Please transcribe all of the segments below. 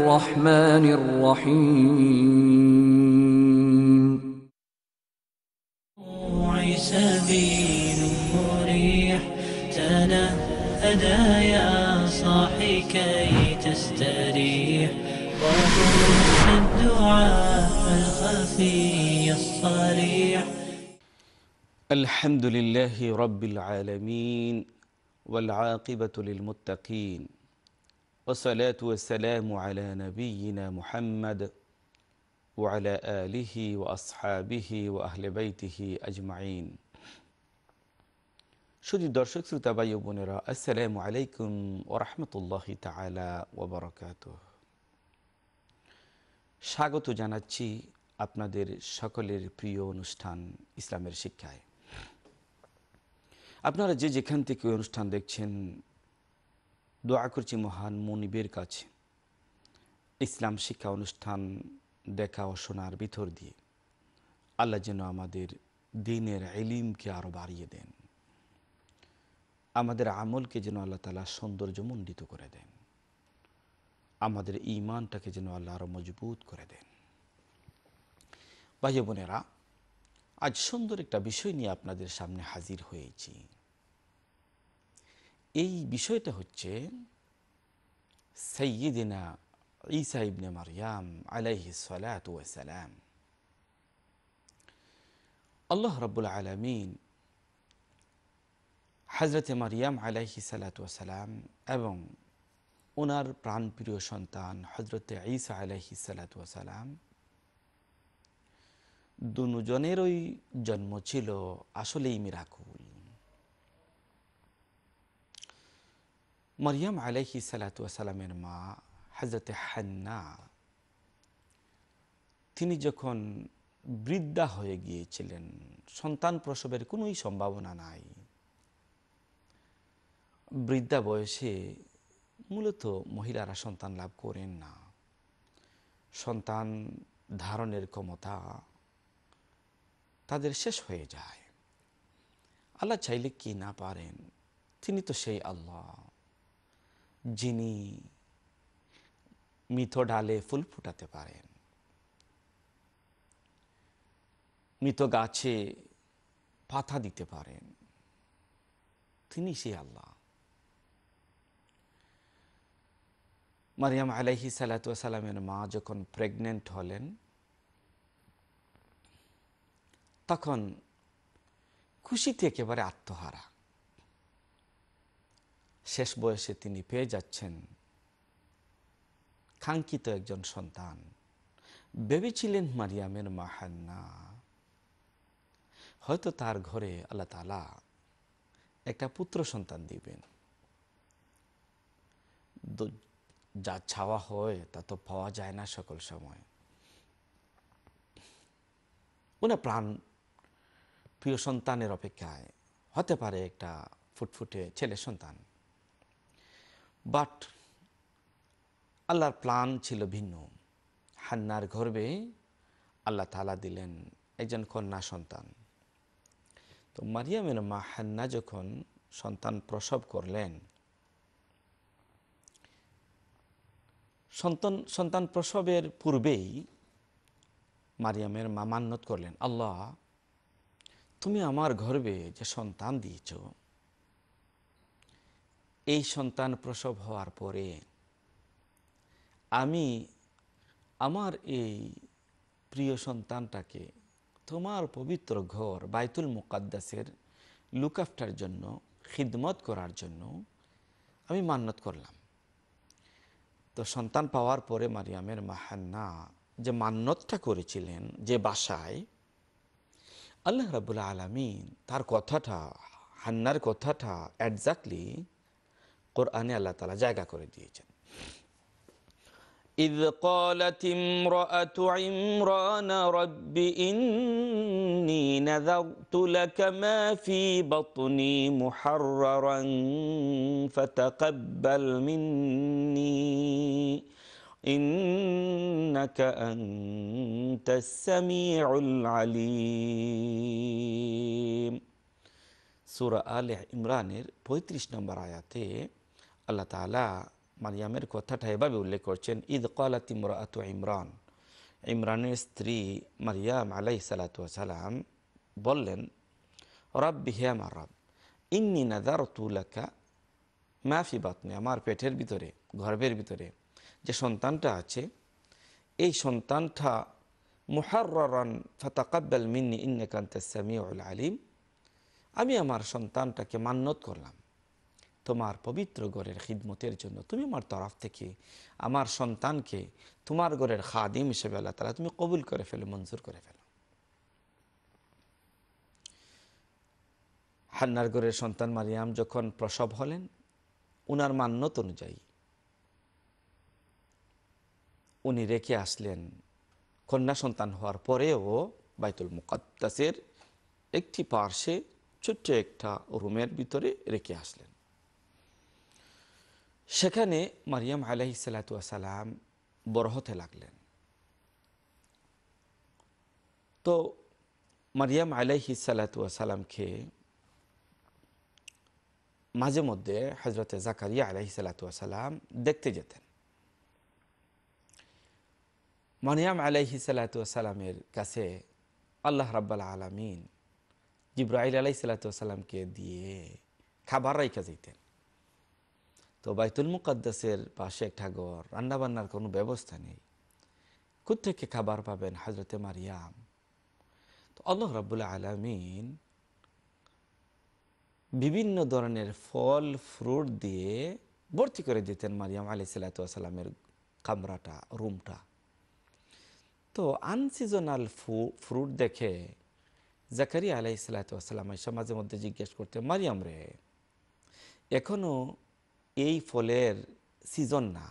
الرحمن الرحيم عيسى دين مريح تنا أدا يا صاحي كي تستريح وقل الدعاء الخفي الصريح الحمد لله رب العالمين والعاقبة للمتقين والصلاة والسلام على نبينا محمد وعلى آله وأصحابه وأهل بيته أجمعين শুধু দর্শক শ্রোতা ভাই বোনেরা আসসালামু আলাইকুম ওরহমতুল্লাহ তালা ওবরাকাত স্বাগত জানাচ্ছি আপনাদের সকলের প্রিয় অনুষ্ঠান ইসলামের শিক্ষায় আপনারা যে যেখান থেকে অনুষ্ঠান দেখছেন দোয়া করছি মহান মনিবের কাছে ইসলাম শিক্ষা অনুষ্ঠান দেখা ও শোনার ভিতর দিয়ে আল্লাহ যেন আমাদের দিনের এলিমকে আরও বাড়িয়ে দেন আমাদের আমলকে যেন আল্লাহ তালা সৌন্দর্যমণ্ডিত করে দেন আমাদের ইমানটাকে যেন আল্লাহ আরও মজবুত করে দেন ভাই বোনেরা আজ সুন্দর একটা বিষয় নিয়ে আপনাদের সামনে হাজির হয়েছি এই বিষয়টা হচ্ছে সৈয়দিনা ঈসা ইবনে মারিয়াম আলাইহি সালাম আল্লাহ রবুল আলমিন হজরতে মারিয়াম আলাইহি সালাতাম এবং ওনার প্রাণপ্রিয় সন্তান হজরতে ঈসা আলাইহি সালাতাম দুজনেরই জন্ম ছিল আসলেই মিরাকুল মরিয়াম আলাইহি সালাতামের মা হাজরতে হান্না তিনি যখন বৃদ্ধা হয়ে গিয়েছিলেন সন্তান প্রসবের কোনোই সম্ভাবনা নাই বৃদ্ধা বয়সে মূলত মহিলারা সন্তান লাভ করেন না সন্তান ধারণের ক্ষমতা তাদের শেষ হয়ে যায় আল্লাহ চাইলে কি না পারেন তিনি তো সেই আল্লাহ যিনি মৃত ডালে ফুল ফুটাতে পারেন মৃত গাছে পাতা দিতে পারেন তিনি সে আল্লাহ মারিয়াম আলাইহি সালাতামের মা যখন প্রেগনেন্ট হলেন তখন খুশিতে একেবারে আত্মহারা শেষ বয়সে তিনি পেয়ে যাচ্ছেন কাঙ্ক্ষিত একজন সন্তান ভেবেছিলেন মারিয়ামের মাহান্না হয়তো তার ঘরে আল্লাহ তালা একটা পুত্র সন্তান দিবেন যা ছাওয়া হয় তা তো পাওয়া যায় না সকল সময় উনি প্রাণ প্রিয় সন্তানের অপেক্ষায় হতে পারে একটা ফুটফুটে ছেলে সন্তান বাট আল্লাহর প্লান ছিল ভিন্ন হান্নার গর্বে আল্লাহ তালা দিলেন একজন কন্যা সন্তান তো মারিয়ামের মা হান্না যখন সন্তান প্রসব করলেন সন্তান সন্তান প্রসবের পূর্বেই মারিয়ামের মা মান্যত করলেন আল্লাহ তুমি আমার গর্বে যে সন্তান দিয়েছ এই সন্তান প্রসব হওয়ার পরে আমি আমার এই প্রিয় সন্তানটাকে তোমার পবিত্র ঘর বাইতুল মুকাদ্দাসের লুক আফটার জন্য খিদমত করার জন্য আমি মান্নত করলাম তো সন্তান পাওয়ার পরে মারিয়ামের মাহান্না যে মান্নতটা করেছিলেন যে বাসায় আল্লাহ রাবুল আলমিন তার কথাটা হান্নার কথাটা একজাক্টলি কোরআনে আল্লাহ তালা জায়গা করে দিয়েছেন إذ قالت امرأة عمران رب إني نذرت لك ما في بطني محررا فتقبل مني إنك أنت السميع العليم سورة آل عمران 35 নম্বর আয়াতে আল্লাহ তালা মারিয়ামের কথাটা এভাবে উল্লেখ করছেন ঈদ কলাত আত ইমরান ইমরানের স্ত্রী মারিয়াম আলাই সালাতাম বললেন রব বিহিয়া মা রব ইন্নি নাদার তুলাকা মাফি বাতনে আমার পেটের ভিতরে গর্ভের ভিতরে যে সন্তানটা আছে এই সন্তানটা মুহাররান ফতাকাব্বাল মিন্নি ইন্নাকান্ত সামিউল আলিম আমি আমার সন্তানটাকে মান্যত করলাম তোমার পবিত্র গড়ের খিদমতের জন্য তুমি আমার তরফ থেকে আমার সন্তানকে তোমার গড়ের খাদিম হিসেবে আল্লাহ তালা তুমি কবুল করে ফেলো মঞ্জুর করে ফেলো হান্নার গড়ের সন্তান মারিয়াম যখন প্রসব হলেন উনার মান্যত অনুযায়ী উনি রেখে আসলেন কন্যা সন্তান হওয়ার পরেও বাইতুল মুকাদ্দাসের একটি পার্শ্বে ছোট্ট একটা রুমের ভিতরে রেখে আসলেন সেখানে মারিয়াম আলহি সালাতাম বড় হতে লাগলেন তো মারিয়াম আলহি সালাতামকে মাঝে মধ্যে হজরত জাকারিয়া আলহি সালাতাম দেখতে যেতেন মারিয়াম আলহি সালাতামের কাছে আল্লাহ রাব্বাল আলমিন জিব্রাহ আলাই সালাতামকে দিয়ে খাবার রাইখা যেতেন তো বাইতুল মুকাদ্দাসের পাশে একটা ঘর রান্নাবান্নার কোনো ব্যবস্থা নেই কোথেকে খাবার পাবেন হজরতে মারিয়াম তো আল্লাহ রাবুল্লা আলমিন বিভিন্ন ধরনের ফল ফ্রুট দিয়ে ভর্তি করে দিতেন মারিয়াম আলি সাল্লাতামের কামরাটা রুমটা তো আনসিজনাল ফ্রুট দেখে জাকারিয়া আলাই সাল্লাতাম সমাজের মধ্যে জিজ্ঞেস করতে মারিয়াম রে এখনও এই ফলের সিজন না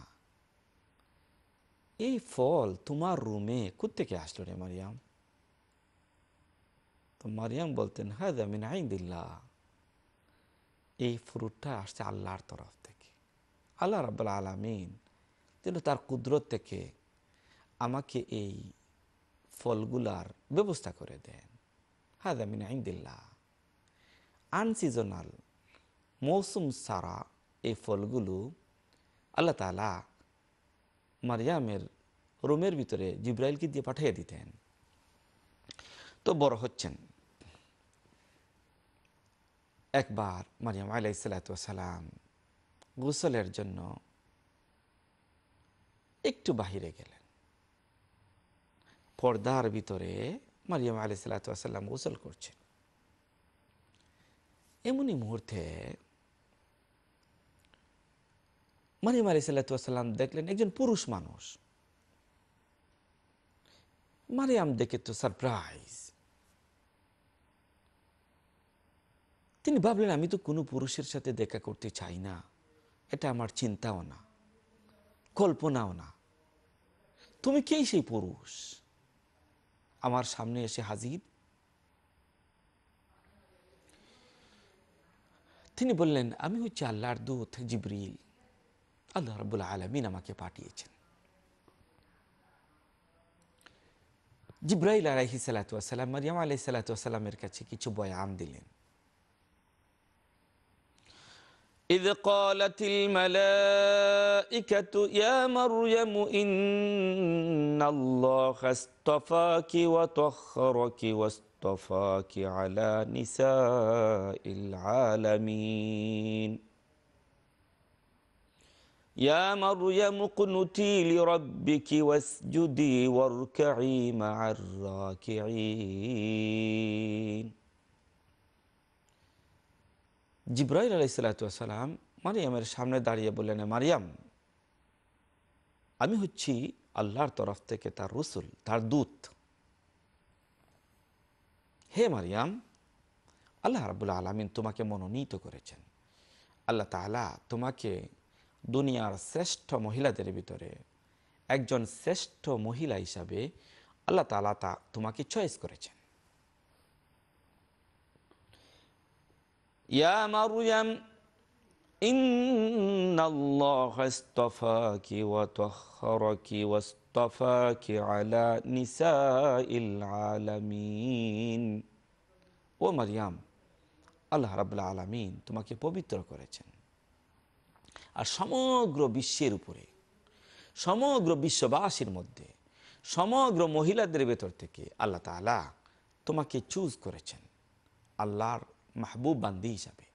এই ফল তোমার রুমে কোথেকে আসলো রে মারিয়াম তো মারিয়াম বলতেন হ্যাঁ আমি নাই দিল্লা এই ফ্রুটটা আসছে আল্লাহর তরফ থেকে আল্লাহ রাবুল আলমিন যেন তার কুদরত থেকে আমাকে এই ফলগুলার ব্যবস্থা করে দেন হ্যাঁ আমি নাই দিল্লা আনসিজনাল মৌসুম সারা এই ফলগুলো আল্লাহ তালা মারিয়ামের রোমের ভিতরে জিব্রাইলকে দিয়ে পাঠিয়ে দিতেন তো বড় হচ্ছেন একবার মারিয়াম আলাই সালাতাম গুসলের জন্য একটু বাহিরে গেলেন পর্দার ভিতরে মারিয়াম আলাই সাল্লাম গুসল করছেন এমনই মুহূর্তে মারিয়াম আলি সাল্লাতাম দেখলেন একজন পুরুষ মানুষ মারিয়াম দেখে তো সারপ্রাইজ তিনি ভাবলেন আমি তো কোনো পুরুষের সাথে দেখা করতে চাই না এটা আমার চিন্তাও না কল্পনাও না তুমি কে সেই পুরুষ আমার সামনে এসে হাজির তিনি বললেন আমি হচ্ছে আল্লাহর দূত জিব্রিল আল্লাহ রব্বুল আলমিন আমাকে পাঠিয়েছেন জিব্রাইল আলাহি সালাতাম মারিয়াম আলাহি সালাতামের কাছে কিছু বয়ান দিলেন إذ قالت الملائكة يا مريم إن الله اصطفاك وطهرك واصطفاك على نساء العالمين يا مريم اقنتي لربك واسجدي واركعي مع الراكعين জিব্রাইল আলাইসালাম মারিয়ামের সামনে দাঁড়িয়ে বললেন মারিয়াম আমি হচ্ছি আল্লাহর তরফ থেকে তার রসুল তার দূত হে মারিয়াম আল্লাহ রাবুল্লা আলমিন তোমাকে মনোনীত করেছেন আল্লাহ তালা তোমাকে দুনিয়ার শ্রেষ্ঠ মহিলাদের ভিতরে একজন শ্রেষ্ঠ মহিলা হিসাবে আল্লাহ তালা তা তোমাকে চয়েস করেছেন ইয়া মারুয়াম إن الله اصطفاك وطهرك واصطفاك على نساء العالمين ও মরিয়াম আল্লাহ রাবুল আলামিন তোমাকে পবিত্র করেছেন আর সমগ্র বিশ্বের উপরে সমগ্র বিশ্ববাসীর মধ্যে সমগ্র মহিলাদের ভেতর থেকে আল্লাহ তালা তোমাকে চুজ করেছেন আল্লাহর মাহবুব বান্দি হিসাবে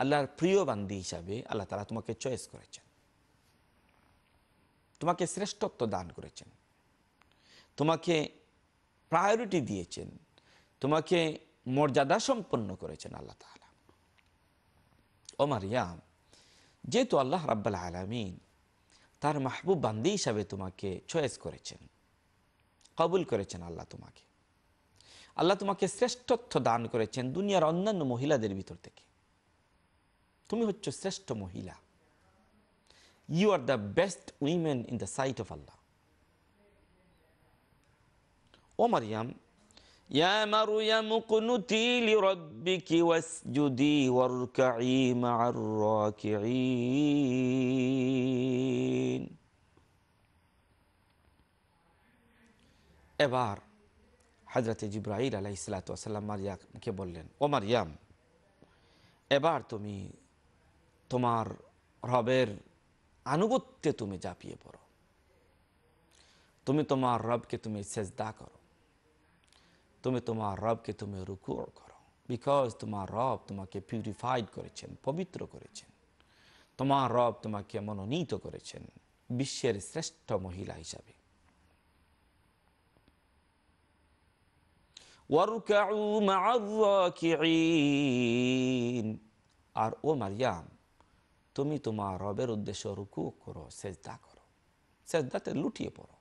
আল্লাহর প্রিয় বান্দি হিসাবে আল্লাহ তালা তোমাকে চয়েস করেছেন তোমাকে শ্রেষ্ঠত্ব দান করেছেন তোমাকে প্রায়োরিটি দিয়েছেন তোমাকে মর্যাদা সম্পন্ন করেছেন আল্লাহ তালা ও মারিয়াম যেহেতু আল্লাহ রাব্বাল আলমিন তার মাহবুব বান্দি হিসাবে তোমাকে চয়েস করেছেন কবুল করেছেন আল্লাহ তোমাকে আল্লাহ তোমাকে শ্রেষ্ঠত্ব দান করেছেন দুনিয়ার অন্যান্য মহিলাদের ভিতর থেকে তুমি হচ্ছ শ্রেষ্ঠ মহিলা you are the best women in the sight of আল্লাহ ও মারিয়াম ইয়া এবার হজরত জিব্রাহিল আলাহ ইসলাতাম মারিয়াকে বললেন ও মারিয়াম এবার তুমি তোমার রবের আনুগত্যে তুমি জাপিয়ে পড়ো তুমি তোমার রবকে তুমি সেজদা করো তুমি তোমার রবকে তুমি রুকু করো বিকজ তোমার রব তোমাকে পিউরিফাইড করেছেন পবিত্র করেছেন তোমার রব তোমাকে মনোনীত করেছেন বিশ্বের শ্রেষ্ঠ মহিলা হিসাবে আর ও মারিয়াম তুমি তোমার রবের উদ্দেশ্য রুকু করো সেজদা করো সেজদাতে লুটিয়ে পড়ো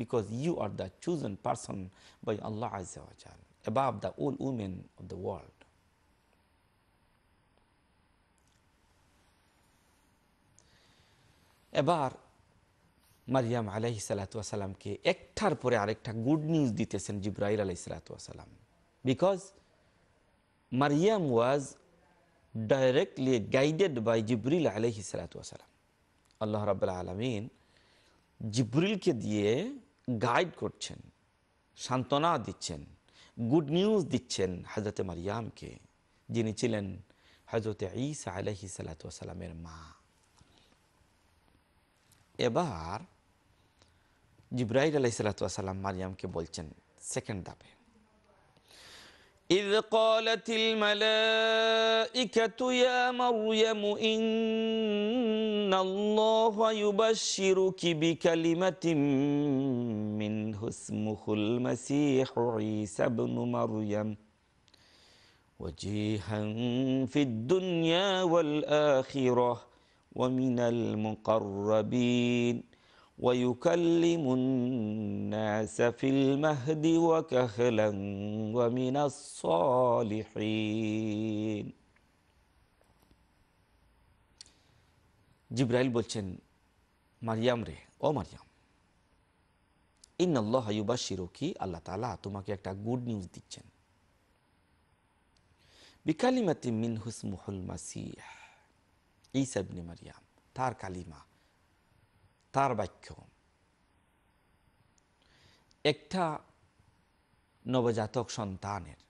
because you are the chosen person by আল্লাহ Azza wa the all women of the world এবার মারিয়াম আলাহি সালাতামকে একটার পরে আরেকটা গুড নিউজ দিতেছেন জিব্রাহিল আলাহি সালাতাম বিকজ মারিয়াম ওয়াজ ডাইরেক্টলি গাইডেড বাই জিব্রিল আলহি সালাতাম আল্লাহ রাবুল্লাহ আলমিন জিব্রিলকে দিয়ে গাইড করছেন সান্ত্বনা দিচ্ছেন গুড নিউজ দিচ্ছেন হজরতে মারিয়ামকে যিনি ছিলেন হজরতে ঈসা আলহি সালাতামের মা এবার জিব্রাহ আলাহি সালাতাম মারিয়ামকে বলছেন সেকেন্ড দাপে إذ قالت الملائكة يا مريم إن الله يبشرك بكلمة منه اسمه المسيح عيسى بن مريم وجيها في الدنيا والآخرة ومن المقربين ويكلم الناس في المهد وكهلا ومن الصالحين জিব্রাইল বলছেন মারিয়াম রে ও মারিয়াম ইন্নআল্লাহ হায়ুবা শিরকি আল্লাহ তালা তোমাকে একটা গুড নিউজ দিচ্ছেন বিকালিমাতি মিন হুসমুহুল মাসিহ ইসাবনে মারিয়াম তার কালিমা তার বাক্য একটা নবজাতক সন্তানের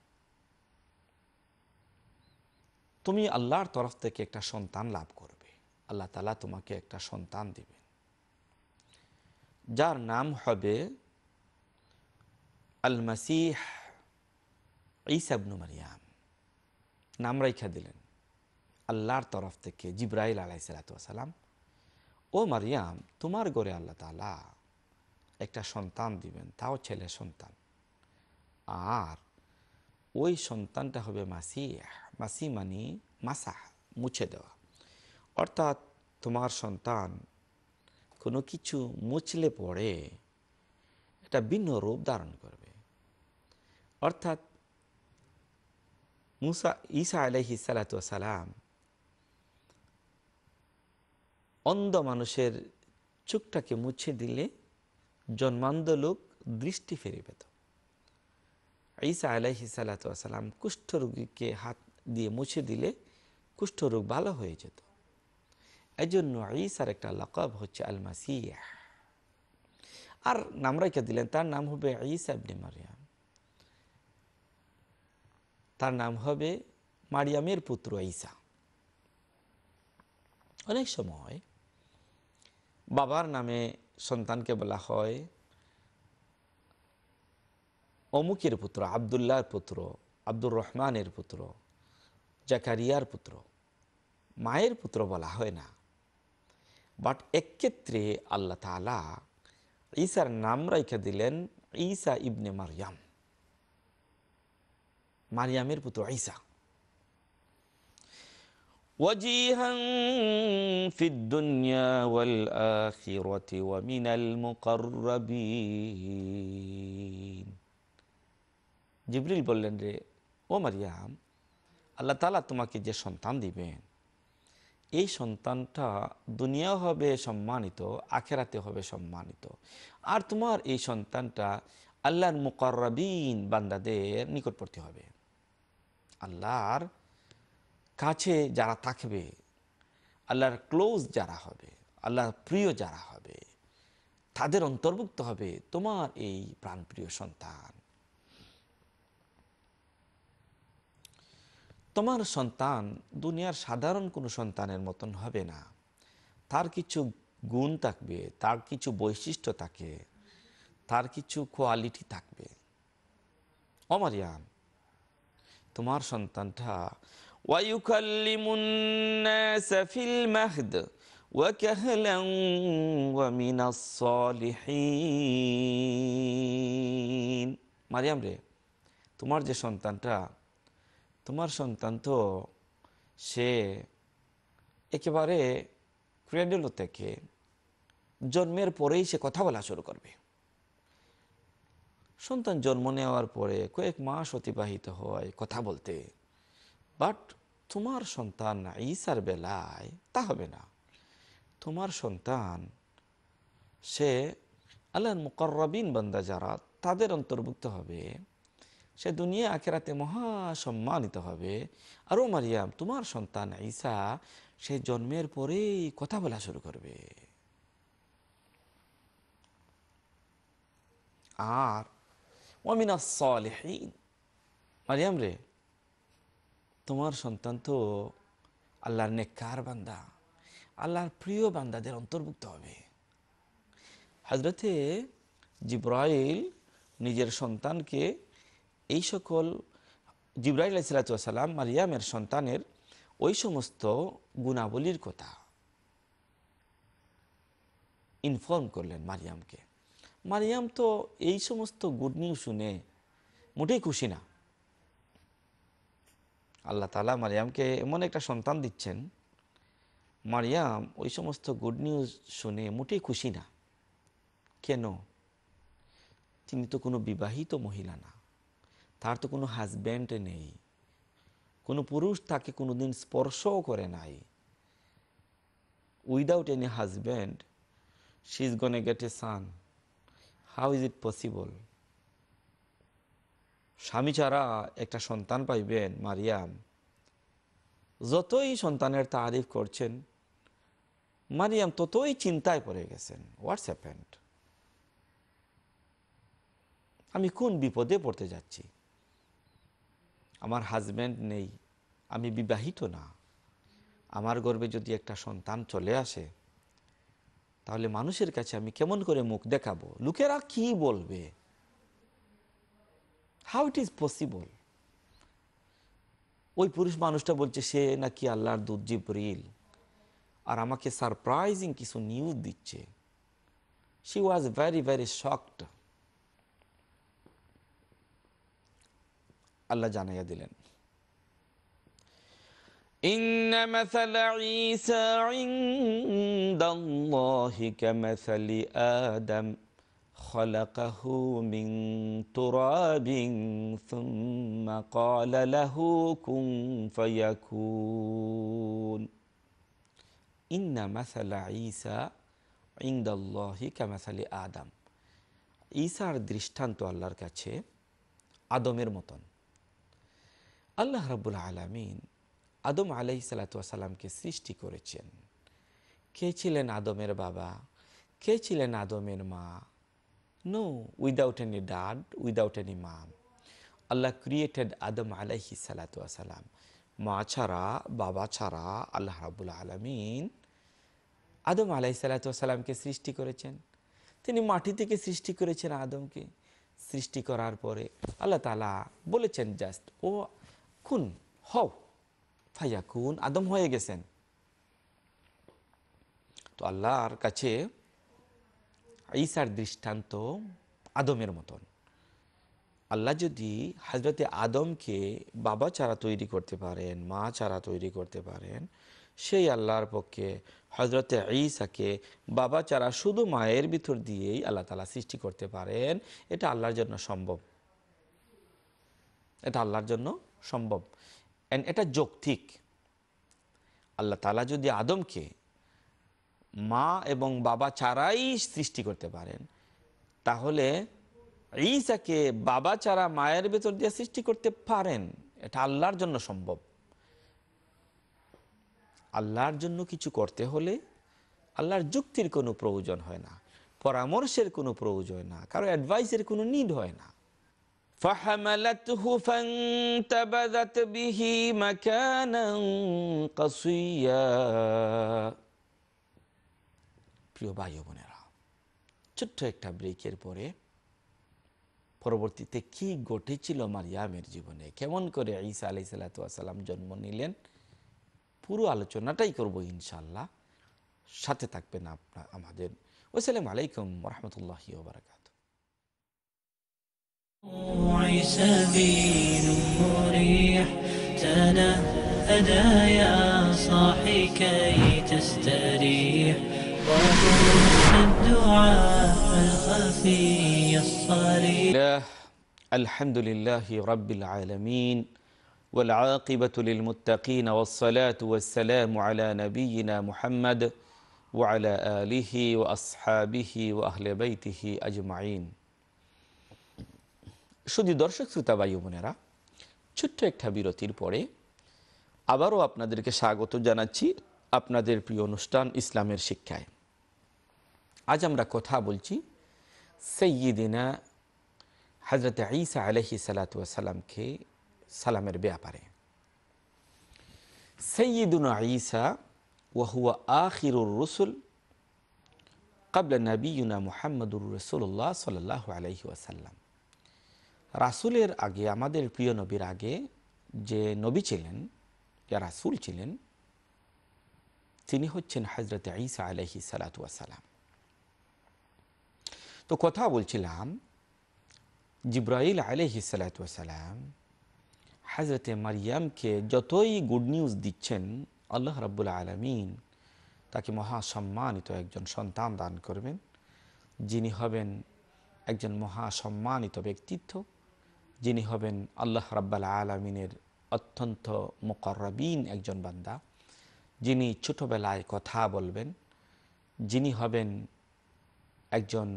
তুমি আল্লাহর তরফ থেকে একটা সন্তান লাভ করবে আল্লাহ তালা তোমাকে একটা সন্তান দিবেন যার নাম হবে আল মাসিহ ইসাবনু মারিয়াম নাম রাইখা দিলেন আল্লাহর তরফ থেকে জিব্রাইল আলাইসালাতাম ও মারিয়াম তোমার গড়ে আল্লাহ তালা একটা সন্তান দিবেন তাও ছেলে সন্তান আর ওই সন্তানটা হবে মাসি মাসি মানি মাসা মুছে দেওয়া অর্থাৎ তোমার সন্তান কোনো কিছু মুছলে পড়ে এটা ভিন্ন রূপ ধারণ করবে অর্থাৎ মুসা ইসা আলহি অন্ধ মানুষের চোখটাকে মুছে দিলে জন্মান্ধ লোক দৃষ্টি ফিরে পেত ঈসা আলাহি সালাতাম কুষ্ঠরোগীকে হাত দিয়ে মুছে দিলে কুষ্ঠরোগ ভালো হয়ে যেত এই জন্য ঈসার একটা লকব হচ্ছে আল মাসিয়া আর নাম রেখে দিলেন তার নাম হবে ঈসা আবনে মারিয়াম তার নাম হবে মারিয়ামের পুত্র ঈসা অনেক সময় বাবার নামে সন্তানকে বলা হয় অমুকের পুত্র আবদুল্লাহর পুত্র আব্দুর রহমানের পুত্র জাকারিয়ার পুত্র মায়ের পুত্র বলা হয় না বাট এক্ষেত্রে আল্লাহ তালা ঈসার নাম রেখে দিলেন ঈসা ইবনে মারিয়াম মারিয়ামের পুত্র ঈসা জিবরিল বললেন রে ও মারিয়াম আল্লাহ তালা তোমাকে যে সন্তান দিবেন এই সন্তানটা দুনিয়া হবে সম্মানিত আখেরাতে হবে সম্মানিত আর তোমার এই সন্তানটা আল্লাহর মুকর্রাবিন বান্দাদের নিকটবর্তী হবে আল্লাহর কাছে যারা থাকবে আল্লাহর ক্লোজ যারা হবে আল্লাহর প্রিয় যারা হবে তাদের অন্তর্ভুক্ত হবে তোমার এই প্রাণপ্রিয় সন্তান তোমার সন্তান দুনিয়ার সাধারণ কোনো সন্তানের মতন হবে না তার কিছু গুণ থাকবে তার কিছু বৈশিষ্ট্য থাকে তার কিছু কোয়ালিটি থাকবে অমারিয়াম তোমার সন্তানটা ويكلم الناس في المهد وكهلا ومن الصالحين মারিয়াম রে তোমার যে সন্তানটা তোমার সন্তান তো সে একেবারে ক্রেডল থেকে জন্মের পরেই সে কথা বলা শুরু করবে সন্তান জন্ম নেওয়ার পরে কয়েক মাস অতিবাহিত হয় কথা বলতে বাট তোমার সন্তান ঈসার বেলায় তা হবে না তোমার সন্তান সে আল্লাহর মুকর্রবিন বন্দা যারা তাদের অন্তর্ভুক্ত হবে সে দুনিয়া আখেরাতে মহা সম্মানিত হবে আরও মারিয়াম তোমার সন্তান ঈসা সে জন্মের পরেই কথা বলা শুরু করবে আর ওমিনা সালেহীন মারিয়াম রে তোমার সন্তান তো আল্লাহর নেককার বান্দা আল্লাহর প্রিয় বান্দাদের অন্তর্ভুক্ত হবে হজরতে জিব্রাইল নিজের সন্তানকে এই সকল জিব্রাইল আলাইসালাতাম মারিয়ামের সন্তানের ওই সমস্ত গুণাবলীর কথা ইনফর্ম করলেন মারিয়ামকে মারিয়াম তো এই সমস্ত গুড নিউজ শুনে মোটেই খুশি না আল্লাহ তালা মারিয়ামকে এমন একটা সন্তান দিচ্ছেন মারিয়াম ওই সমস্ত গুড নিউজ শুনে মোটেই খুশি না কেন তিনি তো কোনো বিবাহিত মহিলা না তার তো কোনো হাজব্যান্ড নেই কোনো পুরুষ তাকে কোনো দিন স্পর্শও করে নাই without any husband she is gonna get a son how is it possible স্বামী ছাড়া একটা সন্তান পাইবেন মারিয়াম যতই সন্তানের তারিফ করছেন মারিয়াম ততই চিন্তায় পড়ে গেছেন হোয়াটস অ্যাপেন্ড আমি কোন বিপদে পড়তে যাচ্ছি আমার হাজব্যান্ড নেই আমি বিবাহিত না আমার গর্বে যদি একটা সন্তান চলে আসে তাহলে মানুষের কাছে আমি কেমন করে মুখ দেখাবো লোকেরা কি বলবে হাউ ইট ইজ পসিবল ওই পুরুষ মানুষটা বলছে সে নাকি আল্লাহর দুধ জিবরিল আর আমাকে সারপ্রাইজিং কিছু নিউজ দিচ্ছে she was very very shocked আল্লাহ জানাইয়া দিলেন إن مثل عيسى عند الله كمثل آدم خلقه من تراب ثم قال له كن فيكون إن مثل عيسى عند الله كمثل آدم ঈসার দৃষ্টান্ত আল্লাহর কাছে আদমের মতন আল্লাহ রাবুল আলমিন আদম আলাই সালাতামকে সৃষ্টি করেছেন কে ছিলেন আদমের বাবা কে ছিলেন আদমের মা no without any dad without any mum আল্লাহ ক্রিয়েটেড আদম আলাইহি সালাতাম মা ছাড়া বাবা ছাড়া আল্লাহ রাবুল আলমিন আদম আলাহি সালাতামকে সৃষ্টি করেছেন তিনি মাটি থেকে সৃষ্টি করেছেন আদমকে সৃষ্টি করার পরে আল্লাহ তালা বলেছেন জাস্ট ও খুন হও ফাইয়া খুন আদম হয়ে গেছেন তো আল্লাহর কাছে ঈসার দৃষ্টান্ত আদমের মতন আল্লাহ যদি হজরতে আদমকে বাবা চারা তৈরি করতে পারেন মা চারা তৈরি করতে পারেন সেই আল্লাহর পক্ষে হজরতে ঈসাকে বাবা চারা শুধু মায়ের ভিতর দিয়েই আল্লাহ তালা সৃষ্টি করতে পারেন এটা আল্লাহর জন্য সম্ভব এটা আল্লাহর জন্য সম্ভব অ্যান্ড এটা যৌক্তিক আল্লাহ তালা যদি আদমকে মা এবং বাবা ছাড়াই সৃষ্টি করতে পারেন তাহলে ঈসাকে বাবা ছাড়া মায়ের ভেতর দিয়ে সৃষ্টি করতে পারেন এটা আল্লাহর জন্য সম্ভব আল্লাহর জন্য কিছু করতে হলে আল্লাহর যুক্তির কোনো প্রয়োজন হয় না পরামর্শের কোনো প্রয়োজন না কারো অ্যাডভাইসের কোনো নিড হয় না فحملته فانتبذت به مكانا قصيا প্রিয় ভাই বোনেরা ছোট্ট একটা ব্রেকের পরে পরবর্তীতে কি ঘটেছিল মারিয়ামের জীবনে কেমন করে ঈসা আলি সাল্লাতাম জন্ম নিলেন পুরো আলোচনাটাই করব ইনশাল্লাহ সাথে থাকবেন আপনার আমাদের ওসালাম আলাইকুম রহমতুল্লাহি বারকাত يا صاحي كي تستريح الحمد لله رب العالمين والعاقبة للمتقين والصلاة والسلام على نبينا محمد وعلى آله وأصحابه وأهل بيته أجمعين শুধু দর্শক শ্রোতা বায়ু বোনেরা ছোট্ট একটা বিরতির পরে আবারও আপনাদেরকে স্বাগত জানাচ্ছি আপনাদের প্রিয় অনুষ্ঠান ইসলামের শিক্ষায় আজ আমরা কথা বলছি সৈয়দিনা হজরত ঈসা আলহি সালাতামকে সালামের ব্যাপারে সৈয়দুনা ঈসা ওয়াহুয়া আখিরুর রসুল কাবলা নবীনা মুহাম্মদুর রসুল্লাহ সাল্লাহ আলহি ওয়াসাল্লাম রাসুলের আগে আমাদের প্রিয় নবীর আগে যে নবী ছিলেন যা রাসুল ছিলেন তিনি হচ্ছেন হজরত ঈসা আলহি সালাতাম তো কথা বলছিলাম জিব্রাইল আলহিসালাম হাজরতে মারিয়ামকে যতই গুড নিউজ দিচ্ছেন আল্লাহ রাবুল আলমিন তাকে মহাসম্মানিত একজন সন্তান দান করবেন যিনি হবেন একজন মহাসম্মানিত ব্যক্তিত্ব যিনি হবেন আল্লাহ রাব্বাল আলমিনের অত্যন্ত মোকরবিন একজন বান্দা যিনি ছোটোবেলায় কথা বলবেন যিনি হবেন একজন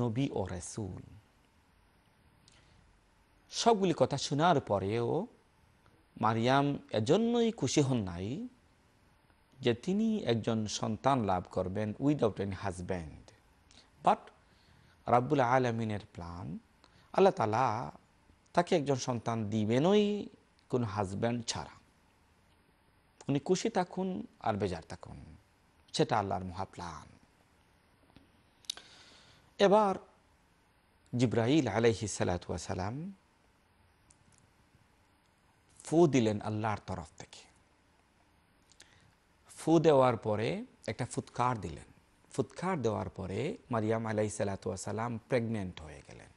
নবী ও রসুল সবগুলি কথা শোনার পরেও মারিয়াম এজন্যই খুশি হন নাই যে তিনি একজন সন্তান লাভ করবেন উইদাউট এন হাজব্যান্ড বাট রাব্বুল আলমিনের প্ল্যান আল্লাহ তালা তাকে একজন সন্তান দিবেনই কোনো হাজব্যান্ড ছাড়া উনি খুশি থাকুন আর বেজার থাকুন সেটা আল্লাহর মহাপ্লান এবার জিব্রাহল আলাইহি সালাতাম ফু দিলেন আল্লাহর তরফ থেকে ফু দেওয়ার পরে একটা ফুৎকার দিলেন ফুৎকার দেওয়ার পরে মারিয়াম আলাই সালাতাম প্রেগনেন্ট হয়ে গেলেন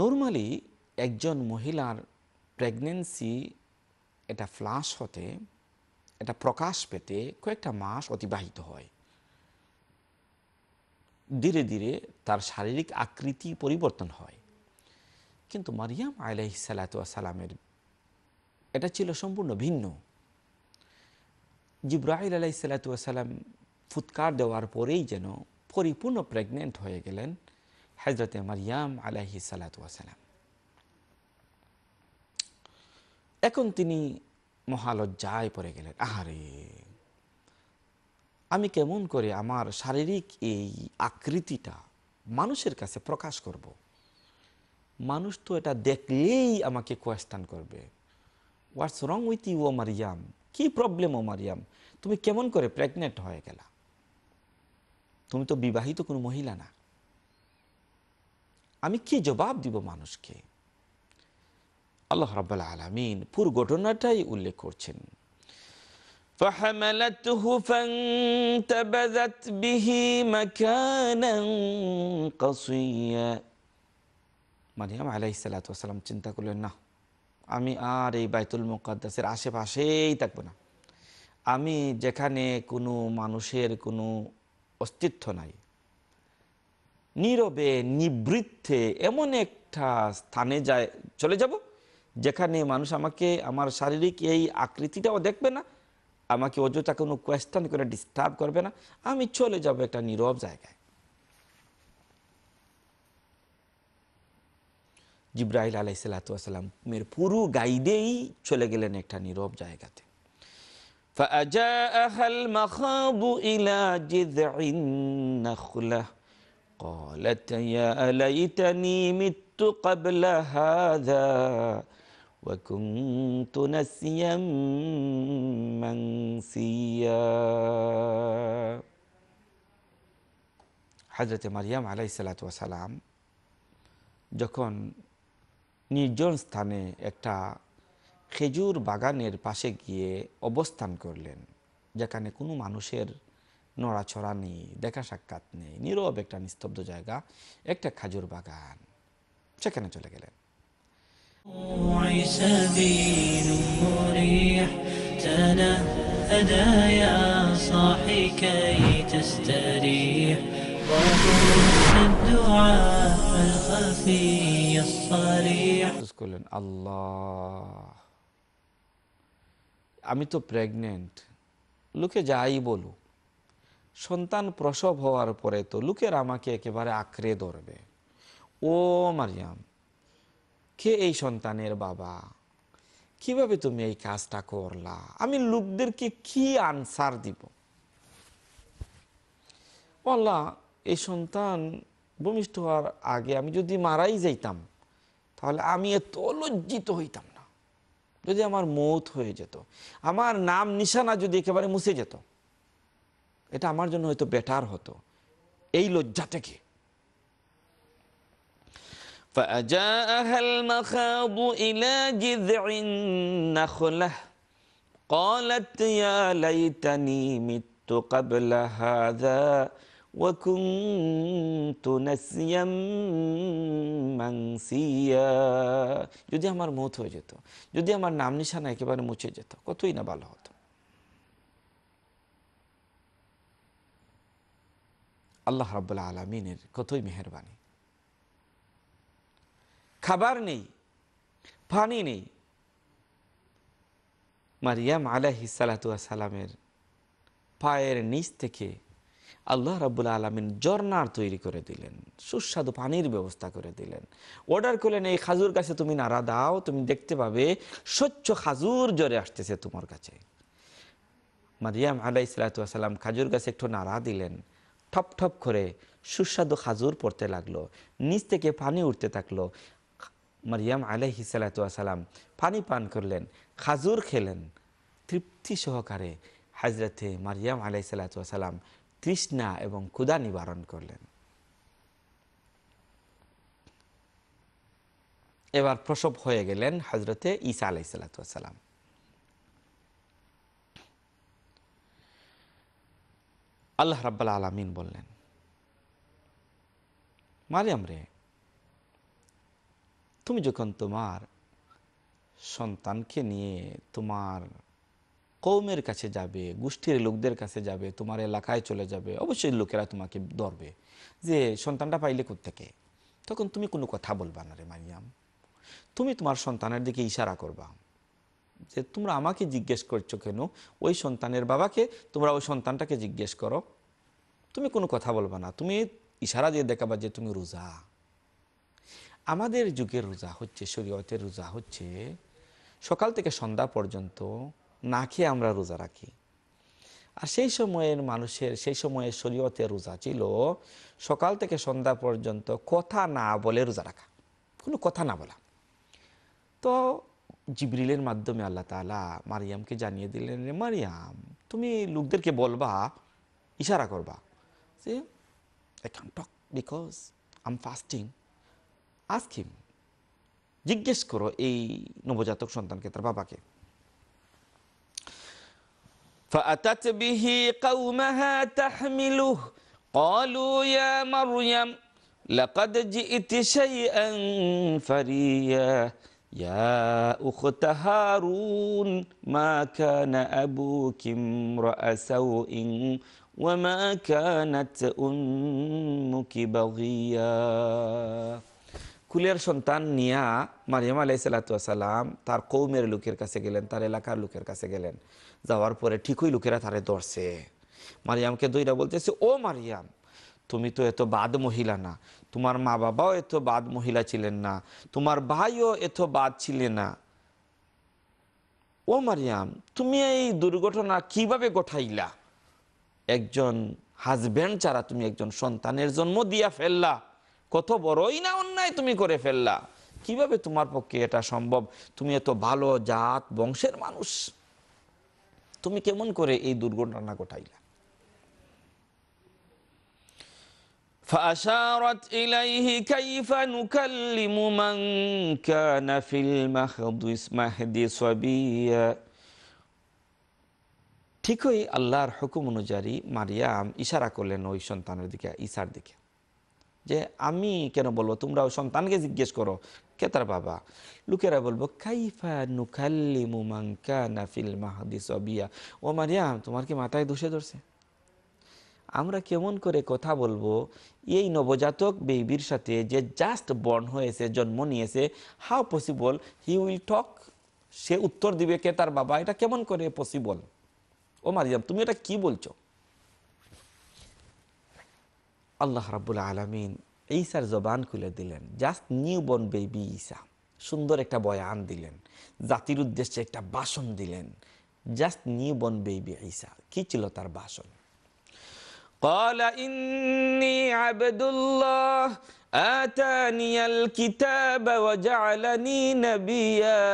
নর্মালি একজন মহিলার প্রেগনেন্সি এটা ফ্লাশ হতে এটা প্রকাশ পেতে কয়েকটা মাস অতিবাহিত হয় ধীরে ধীরে তার শারীরিক আকৃতি পরিবর্তন হয় কিন্তু মারিয়াম আলাহি সালাতামের এটা ছিল সম্পূর্ণ ভিন্ন জিব্রাহিল আলাহি সালাতাম ফুৎকার দেওয়ার পরেই যেন পরিপূর্ণ প্রেগনেন্ট হয়ে গেলেন হজরতে মারিয়াম আলাহি সালাতাম এখন তিনি মহালজ্জায় পড়ে গেলেন আহারে আমি কেমন করে আমার শারীরিক এই আকৃতিটা মানুষের কাছে প্রকাশ করব। মানুষ তো এটা দেখলেই আমাকে কোয়েশ্চান করবে হোয়াটস রং উইথ ইউ ও মারিয়াম কি প্রবলেম ও মারিয়াম তুমি কেমন করে প্রেগনেন্ট হয়ে গেলা তুমি তো বিবাহিত কোনো মহিলা না আমি কি জবাব দিব মানুষকে আল্লাহ রাব্বাল আলমিন পুরো ঘটনাটাই উল্লেখ করছেন فحملته فانتبذت به مكانا قصيا মারিয়াম চিন্তা করলেন না আমি আর এই বাইতুল মুকাদ্দাসের আশেপাশেই থাকবো না আমি যেখানে কোনো মানুষের কোনো অস্তিত্ব নাই নীরবে নিবৃত্তে এমন একটা স্থানে যায় চলে যাব যেখানে মানুষ আমাকে আমার শারীরিক এই আকৃতিটাও দেখবে না আমাকে অযথা কোনো কোয়েশ্চান করে ডিস্টার্ব করবে না আমি চলে যাব একটা নীরব জায়গায় জিব্রাহিল আলাইসালাতামের পুরো গাইডেই চলে গেলেন একটা নীরব জায়গাতে فأجاءها المخاض قالت يا ليتني مت قبل هذا وكنت نسيا منسيا হাজরতে মারিয়াম আলাই সালাতাম যখন নির্জন স্থানে একটা খেজুর বাগানের পাশে গিয়ে অবস্থান করলেন যেখানে কোনো মানুষের নড়াছড়া নেই দেখা সাক্ষাৎ নেই নীরব একটা নিস্তব্ধ জায়গা একটা খাজুর বাগান সেখানে চলে গেলেন আল্লাহ আমি তো প্রেগনেন্ট লোকে যাই বলু সন্তান প্রসব হওয়ার পরে তো লোকের আমাকে একেবারে আঁকড়ে ধরবে ও মারিয়াম কে এই সন্তানের বাবা কিভাবে তুমি এই কাজটা করলা আমি লোকদেরকে কি আনসার দিব বললা এই সন্তান ভূমিষ্ঠ হওয়ার আগে আমি যদি মারাই যাইতাম তাহলে আমি এত লজ্জিত হইতাম না যদি আমার মত হয়ে যেত আমার নাম নিশানা যদি একেবারে মুছে যেত এটা আমার জন্য হয়তো বেটার হতো এই লজ্জা থেকে فأجاءها المخاض إلى جذع النخلة قالت يا ليتني مت قبل هذا وكنت نسيا منسيا যদি আমার মত হয়ে যেত যদি আমার নাম নিশানা একেবারে মুছে যেত কতই না ভালো হতো আল্লাহ রাবুল্লাহ আলমিনের কতই মেহরবানি খাবার নেই পানি নেই মারিয়াম আলাহি সালামের পায়ের নিচ থেকে আল্লাহ রাবুল আলমিন জর্নার তৈরি করে দিলেন সুস্বাদু পানির ব্যবস্থা করে দিলেন অর্ডার করলেন এই খাজুর কাছে তুমি নাড়া দাও তুমি দেখতে পাবে স্বচ্ছ খাজুর জ্বরে আসতেছে তোমার কাছে মারিয়াম আলাই সালাতাম খাজুর গাছে একটু নাড়া দিলেন ঠপ ঠপ করে সুস্বাদু খাজুর পড়তে লাগলো নিচ থেকে পানি উঠতে থাকলো মারিয়াম আলহি সালাতাম পানি পান করলেন খাজুর খেলেন তৃপ্তি সহকারে হাজরতে মারিয়াম আলাই সালাতাম তৃষ্ণা এবং ক্ষুদা নিবারণ করলেন এবার প্রসব হয়ে গেলেন হজরতে ইসা আলাই সালাতাম আল্লাহ রাব্বাল আলমিন বললেন মারিয়াম রে তুমি যখন তোমার সন্তানকে নিয়ে তোমার কৌমের কাছে যাবে গোষ্ঠীর লোকদের কাছে যাবে তোমার এলাকায় চলে যাবে অবশ্যই লোকেরা তোমাকে ধরবে যে সন্তানটা পাইলে কোথেকে তখন তুমি কোনো কথা বলবা না রে মারিয়াম তুমি তোমার সন্তানের দিকে ইশারা করবা যে তোমরা আমাকে জিজ্ঞেস করছো কেন ওই সন্তানের বাবাকে তোমরা ওই সন্তানটাকে জিজ্ঞেস করো তুমি কোনো কথা বলবা না তুমি ইশারা দিয়ে দেখাবা যে তুমি রোজা আমাদের যুগের রোজা হচ্ছে শরীয়তের রোজা হচ্ছে সকাল থেকে সন্ধ্যা পর্যন্ত না খেয়ে আমরা রোজা রাখি আর সেই সময়ের মানুষের সেই সময়ে শরীয়তের রোজা ছিল সকাল থেকে সন্ধ্যা পর্যন্ত কথা না বলে রোজা রাখা কোনো কথা না বলা তো জিবরিলের মাধ্যমে আল্লাহ তালা মারিয়ামকে জানিয়ে দিলেন রে মারিয়াম তুমি লোকদেরকে বলবা ইশারা করবা যে I can talk because I'm fasting ask him জিজ্ঞেস করো এই নবজাতক সন্তানকে তার বাবাকে فأتت به قومها تحمله قالوا يا مريم لقد جئت شيئا فريا يا أخت هارون ما كان أبوك امرأ سوء وما كانت أمك بغيا কুলের সন্তান নিয়া মারিয়াম আলাইসালাতাম তার কৌমের লোকের কাছে গেলেন তার এলাকার লোকের কাছে গেলেন যাওয়ার পরে ঠিকই লোকেরা তারে ধরছে মারিয়ামকে দইরা বলতেছে ও মারিয়াম তুমি তো এত বাদ মহিলা না তোমার মা বাবাও এত বাদ মহিলা ছিলেন না তোমার ভাইও এত বাদ ছিলেন না ও মারিয়াম তুমি এই দুর্ঘটনা কিভাবে গঠাইলা একজন হাজব্যান্ড ছাড়া তুমি একজন সন্তানের জন্ম দিয়া ফেললা কত বড়ই না অন্যায় তুমি করে ফেললা কিভাবে তোমার পক্ষে এটা সম্ভব তুমি এত ভালো জাত বংশের মানুষ তুমি কেমন করে এই দুর্ঘটনা ঘটাইলা فأشارت إليه كيف نكلم من كان في المهد صبيا ঠিকই আল্লাহর হুকুম অনুযায়ী মারিয়াম ইশারা করলেন ওই সন্তানের দিকে ইসার দিকে যে আমি কেন বলবো তোমরা সন্তানকে জিজ্ঞেস করো কে তার বাবা লোকেরা বলবো কাইফা নুখাল্লি মুমাঙ্কা নাফিল মাহাদিস ও মারিয়াম তোমার কি মাথায় ধসে ধরছে আমরা কেমন করে কথা বলবো এই নবজাতক বেবির সাথে যে জাস্ট বর্ন হয়েছে জন্ম নিয়েছে how possible he will talk সে উত্তর দিবে কে তার বাবা এটা কেমন করে পসিবল ও মারিয়াম তুমি এটা কি বলছো আল্লাহ রাবুল আলমিন ঈসার জবান খুলে দিলেন just new born baby Isa সুন্দর একটা বয়ান দিলেন জাতির উদ্দেশ্যে একটা ভাষণ দিলেন just new born baby Isa কি ছিল তার বাসন قال إني عبد الله آتاني الكتاب وجعلني نبيا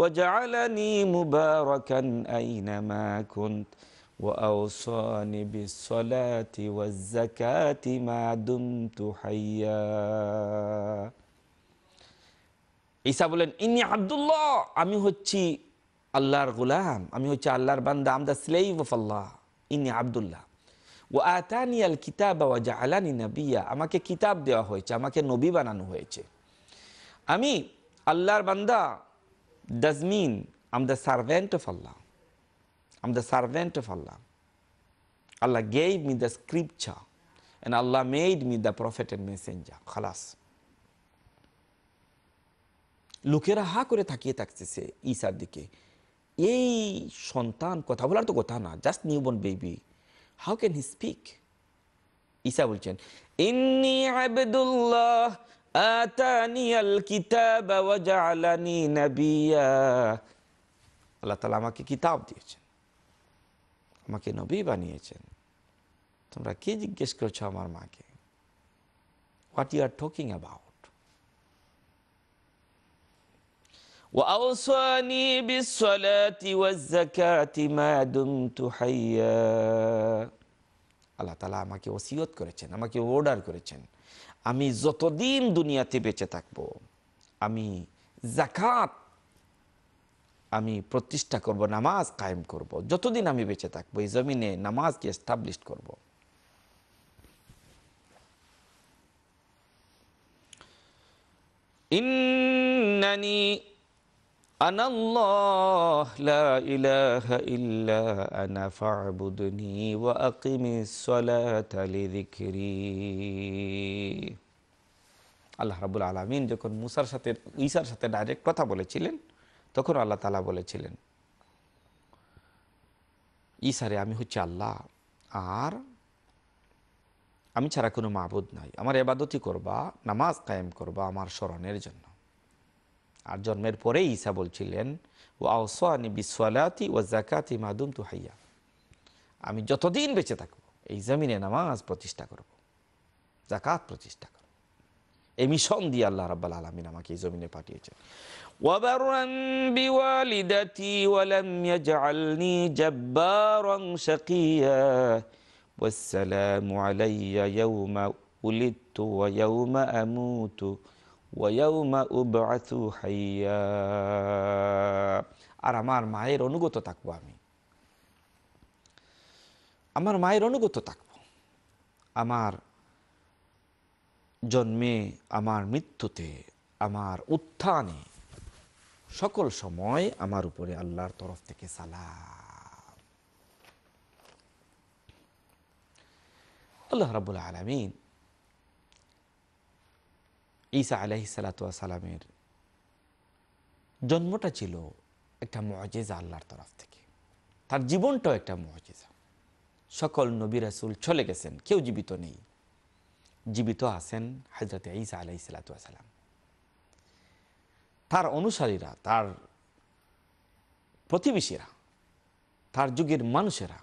وجعلني مباركا أينما كنت وأوصاني بالصلاة والزكاة ما دمت حيا ঈসা বলেন ইনি আব্দুল্লাহ আমি হচ্ছি আল্লাহর গোলাম আমি হচ্ছি আল্লাহর বান্দা I'm the slave of Allah ইনি আবদুল্লাহ ও আতানি আল কিতাব ওয়া জাহালানি নবিয়া আমাকে কিতাব দেওয়া হয়েছে আমাকে নবী বানানো হয়েছে আমি আল্লাহর বান্দা ডাজমিন I'm the servant of Allah I'm the servant of Allah. Allah gave me the scripture and Allah made me the prophet and messenger. Khalas. লোকেরা হা করে থাকিয়ে থাকতেছে ঈশার দিকে এই সন্তান কথা বলার তো কথা না just new newborn baby how can he speak Isa বলছেন ইন্নি আবেদুল্লাহ আতানি আল কিতাব ওয়া জাআলানি নাবিয়া আল্লাহ তাআলা আমাকে কিতাব দিয়েছেন আমাকে নবী বানিয়েছেন তোমরা কে জিজ্ঞেস করছো আমার মাকে what you are talking about وأوصاني بالصلاة والزكاة ما دمت حيا Allah তালা আমাকে ওসিয়ত করেছেন আমাকে অর্ডার করেছেন আমি যতদিন দুনিয়াতে বেঁচে থাকবো আমি জাকাত আমি প্রতিষ্ঠা করব নামাজ কায়েম করব। যতদিন আমি বেঁচে থাকবো এই জমিনে নামাজকে এস্টাবলিশ করব। ইন্নানি আনাল্লাহ লা ইলাহা ইল্লা আনা ফা'বুদনি ওয়া আকিমিস সালাতা আল্লাহ রাবুল আলমিন যখন মুসার সাথে ঈসার সাথে ডাইরেক্ট কথা বলেছিলেন তখন আল্লাহ তালা বলেছিলেন ইসারে আমি হচ্ছে আল্লাহ আর আমি ছাড়া কোনো মাবুদ নাই আমার এবাদতি করবা নামাজ কায়েম করবা আমার স্মরণের জন্য আর জন্মের পরে ঈসা বলছিলেন ও আওসানি বিশ্বালাতি ও জাকাতি মাদুম তু হাইয়া আমি যতদিন বেঁচে থাকব এই জমিনে নামাজ প্রতিষ্ঠা করব জাকাত প্রতিষ্ঠা এই মিশন দিয়ে আল্লাহ রাব্বাল আলমিন আমাকে এই জমিনে পাঠিয়েছেন وبرا بوالدتي ولم يجعلني جبارا شقيا والسلام علي يوم ولدت ويوم أموت ويوم أبعث حيا আর আমার মায়ের অনুগত থাকবো আমি আমার মায়ের অনুগত থাকবো আমার জন্মে আমার মৃত্যুতে আমার উত্থানে সকল সময় আমার উপরে আল্লাহর তরফ থেকে সালাম আল্লাহ রাবুল আলমিন ঈসা আলাহি সালাতামের জন্মটা ছিল একটা মজেজা আল্লাহর তরফ থেকে তার জীবনটাও একটা মজেজা সকল নবী রাসুল চলে গেছেন কেউ জীবিত নেই জীবিত আছেন হজরত ইসা আলাই সালাতাম তার অনুসারীরা তার প্রতিবেশীরা তার যুগের মানুষেরা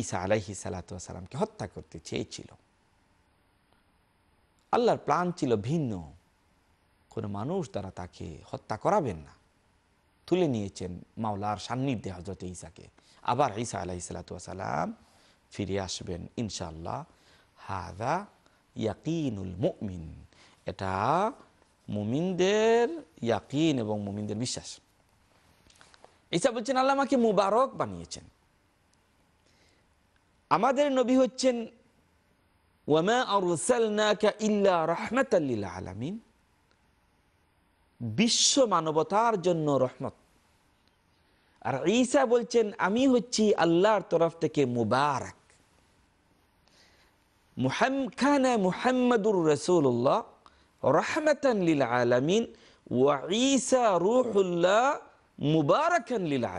ঈসা আলাইহি সালাতামকে হত্যা করতে চেয়েছিল আল্লাহর প্লান ছিল ভিন্ন কোনো মানুষ দ্বারা তাকে হত্যা করাবেন না তুলে নিয়েছেন মাওলার সান্নিধ্যে হজরত ঈসাকে আবার ঈসা আলাহি সালাতাম ফিরে আসবেন ইনশাআল্লাহ হাদা ইয়াকিনুল মুমিন এটা মুমিনদের ইয়াকিন এবং মুমিনদের বিশ্বাস ঈসা বলছেন আল্লাহ আমাকে মুবারক বানিয়েছেন আমাদের নবী হচ্ছেন ওয়ামা আরসালনাকা ইল্লা রাহমাতাল লিল আলামিন বিশ্ব মানবতার জন্য রহমত আর ঈসা বলছেন আমি হচ্ছি আল্লাহর তরফ থেকে মুবারক মুহামখানা মুহাম্মদুর রসুল্লাহ লীলা রুহুল্লাহ মুবারকান লীলা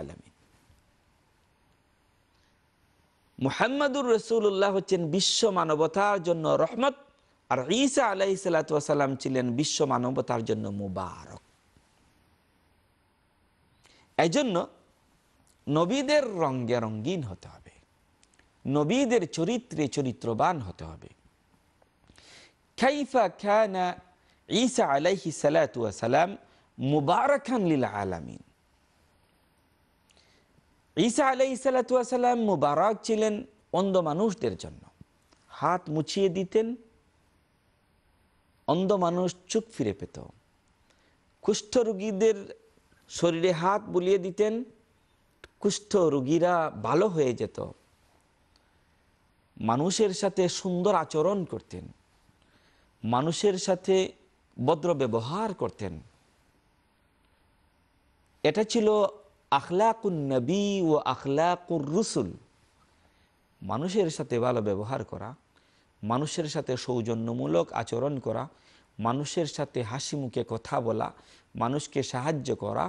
মুহাম্মদুর রসুল্লাহ হচ্ছেন বিশ্ব মানবতার জন্য রহমত আর ঈসা আলাই সালাতাম ছিলেন বিশ্ব মানবতার জন্য মুবারক এজন্য নবীদের রঙ্গে রঙ্গিন হতে হবে নবীদের চরিত্রে চরিত্রবান হতে হবে খাইফা খানা ঈসা আলাইহি সালাম মুবারকান লীলা আলামিন ঈসা আলাইহি সালাতাম মুবারক ছিলেন অন্ধ মানুষদের জন্য হাত মুছিয়ে দিতেন অন্ধ মানুষ চুপ ফিরে পেত কুষ্ঠরোগীদের শরীরে হাত বুলিয়ে দিতেন কুষ্ঠ রোগীরা ভালো হয়ে যেত মানুষের সাথে সুন্দর আচরণ করতেন মানুষের সাথে ভদ্র ব্যবহার করতেন এটা ছিল আখলাকুন নবী ও আখলাকুর রুসুল মানুষের সাথে ভালো ব্যবহার করা মানুষের সাথে সৌজন্যমূলক আচরণ করা মানুষের সাথে হাসি মুখে কথা বলা মানুষকে সাহায্য করা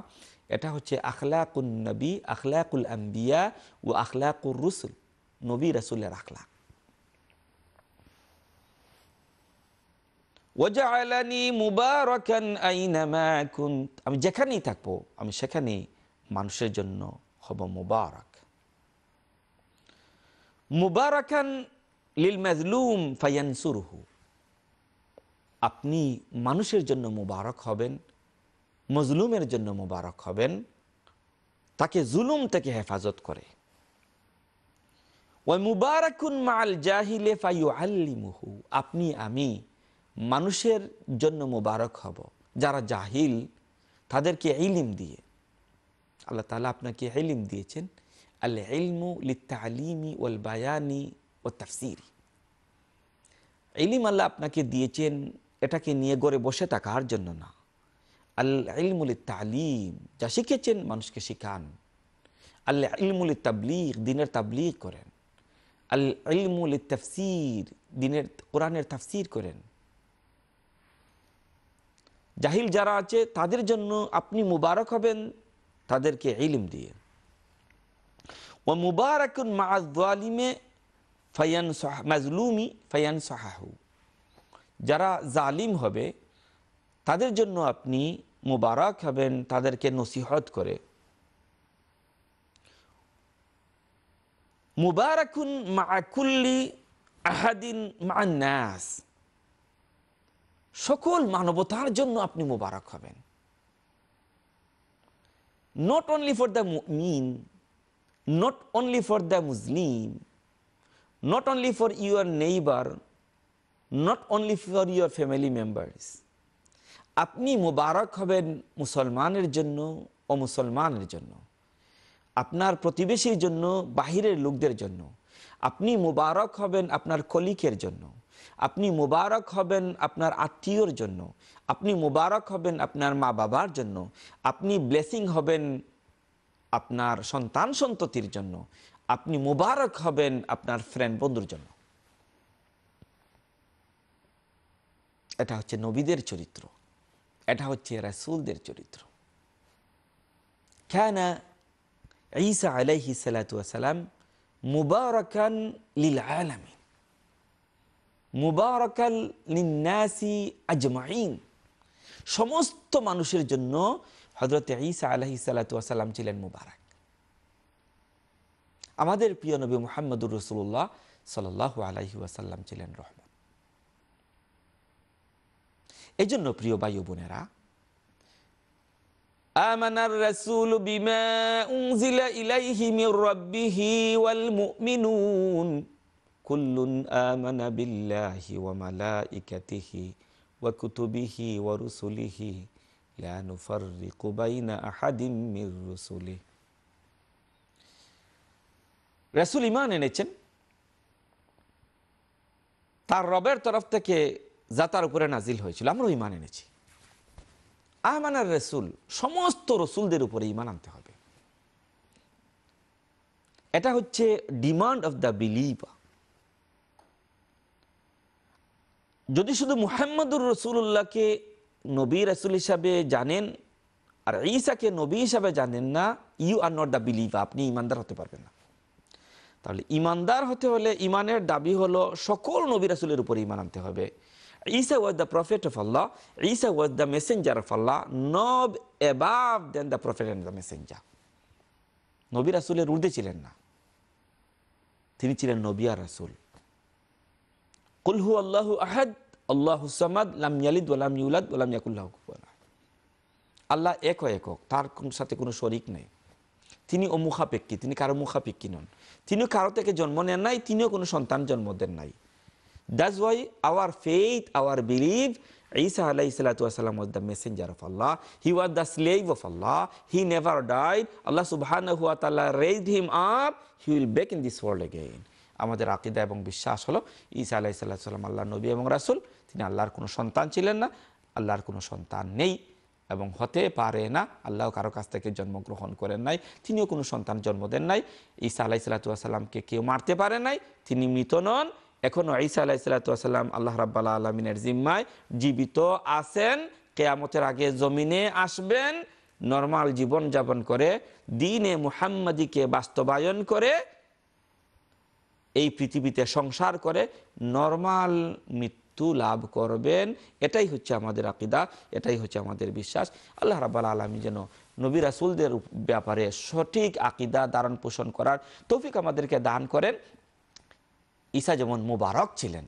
এটা হচ্ছে আখলাকুন নবী আখলাকুল আম্বিয়া ও আখলাকুর রুসুল নবী রসুলের আখলাক আমি যেখানেই থাকবো আমি সেখানে মানুষের জন্য হব মুবারক মুবারকান লিল মাজলুম ফায়ানসুরহু আপনি মানুষের জন্য মুবারক হবেন মজলুমের জন্য মুবারক হবেন তাকে জুলুম থেকে হেফাজত করে ওই মুবারকুন মাল জাহিলে ফাইউ আল্লিমুহু আপনি আমি মানুষের জন্য মুবারক হব যারা জাহিল তাদেরকে এলিম দিয়ে আল্লাহ তালা আপনাকে এলিম দিয়েছেন এলমু ইলমু আলিমি ওল বায়ানি ও তাফসির এলিম আল্লাহ আপনাকে দিয়েছেন এটাকে নিয়ে গড়ে বসে থাকার জন্য না আল ইলমুল তালিম যা শিখেছেন মানুষকে শিখান আল্লাহ ইলমুল তাবলিগ দিনের তাবলিগ করেন আল্লাহ ইলমুল তফসির দিনের কোরআনের তাফসির করেন জাহিল যারা আছে তাদের জন্য আপনি মুবারক হবেন তাদেরকে ইলিম দিয়ে ও মুবারক মাজিমে ফয়ান মাজলুমি ফয়ান সাহাহু যারা জালিম হবে তাদের জন্য আপনি মুবারক হবেন তাদেরকে নসিহত করে মুবারাকুন মাকুল্লি আহাদিন মান্নাস সকল মানবতার জন্য আপনি মুবারক হবেন নট অনলি ফর দ্য মিন not only for the Muslim not only for your neighbour not only for your family members আপনি মোবারক হবেন মুসলমানের জন্য ও মুসলমানের জন্য আপনার প্রতিবেশীর জন্য বাহিরের লোকদের জন্য আপনি মোবারক হবেন আপনার কলিকের জন্য আপনি মুবারক হবেন আপনার আত্মীয়র জন্য আপনি মুবারক হবেন আপনার মা বাবার জন্য আপনি ব্লেসিং হবেন আপনার সন্তান সন্ততির জন্য আপনি মুবারক হবেন আপনার ফ্রেন্ড বন্ধুর জন্য এটা হচ্ছে নবীদের চরিত্র এটা হচ্ছে রাসুলদের চরিত্র কেন ঈসা আলাইহি সালাতাম মুবারকান লীলা আলামী মুবারকাল আজমাইন সমস্ত মানুষের জন্য হজরত ঈসা আলহি সালাতাম ছিলেন মুবারক আমাদের প্রিয় নবী মোহাম্মদুর রসুল্লাহ সাল্লাহু আলহি ওয়াসাল্লাম ছিলেন রহমান এই জন্য প্রিয় বায়ু বোনেরা آمن الرسول بما أنزل إليه من কুল্লুন আমানা বিল্লাহি ওয়া মালাইকাতিহি ওয়া কুতুবিহি ওয়া রুসুলিহি লা নুফাররিকু বাইনা আহাদিম মির রুসুলি রাসূল ঈমান এনেছেন তার রবের তরফ থেকে যা তার উপরে নাজিল হয়েছিল আমরাও ইমান এনেছি আহমানার রসুল সমস্ত রসুলদের উপরে ইমান আনতে হবে এটা হচ্ছে ডিমান্ড অফ দ্য বিলিভার যদি শুধু মুহাম্মদুর রসুল্লাহকে নবী রসুল হিসাবে জানেন আর ঈসাকে নবী হিসাবে জানেন না you are not the believe আপনি ইমানদার হতে পারবেন না তাহলে ইমানদার হতে হলে ইমানের দাবি হলো সকল নবী রসুলের উপরে ইমান আনতে হবে Isa was the prophet of Allah Isa was the messenger of Allah নব above then the prophet and the messenger নবী রাসুলের উর্দে ছিলেন না তিনি ছিলেন নবী আর রাসুল কুলহু আল্লাহ আহাদ আল্লাহ হুসামাদ লাম ইয়ালিদ ওলাম ইউলাদ ওলাম ইয়াকুল্লাহ আল্লাহ এক একক তার সাথে কোনো শরিক নেই তিনি অমুখাপেক্ষী তিনি কারো মুখাপেক্ষী নন তিনিও কারো থেকে জন্ম নেন নাই তিনিও কোনো সন্তান জন্ম দেন নাই that's why our faith our believe Isa আলাই সালাতাম was the messenger of Allah he was the slave of Allah he never died Allah সুবাহান হুয়া তাল্লাহ raised him up he will back in this world again আমাদের আকিদা এবং বিশ্বাস হলো ঈসা আলাহি সাল্লাহ সাল্লাম আল্লাহ নবী এবং রাসুল তিনি আল্লাহর কোনো সন্তান ছিলেন না আল্লাহর কোনো সন্তান নেই এবং হতে পারে না আল্লাহ কারো কাছ থেকে জন্মগ্রহণ করেন নাই তিনিও কোনো সন্তান জন্ম দেন নাই ঈসা আলাহি সাল্লাহসাল্লামকে কেউ মারতে পারে নাই তিনি মৃত নন এখনও ঈসা আলাহি সাল্লাহসাল্লাম আল্লাহ রাব্বাল্লা আলমিনের জিম্মায় জীবিত আছেন কেয়ামতের আগে জমিনে আসবেন নর্মাল জীবনযাপন করে দিনে মুহাম্মাদিকে বাস্তবায়ন করে এই পৃথিবীতে সংসার করে নর্মাল মৃত্যু লাভ করবেন এটাই হচ্ছে আমাদের আকিদা এটাই হচ্ছে আমাদের বিশ্বাস আল্লাহ রাবাল আলমী যেন নবী রাসুলদের ব্যাপারে সঠিক আকিদা দারণ পোষণ করার তৌফিক আমাদেরকে দান করেন ঈশা যেমন মুবারক ছিলেন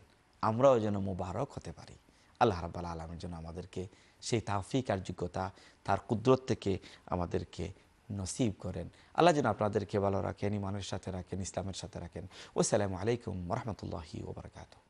আমরাও যেন মুবারক হতে পারি আল্লাহ রাবাল আলমের জন্য আমাদেরকে সেই তাফিক আর যোগ্যতা তার কুদরত থেকে আমাদেরকে নসিব করেন আল্লাহ যেন আপনাদেরকে ভালো রাখেন ইমানের সাথে রাখেন ইসলামের সাথে রাখেন ওসালামু আলাইকুম রহমতুল্লাহি ওবরকাতু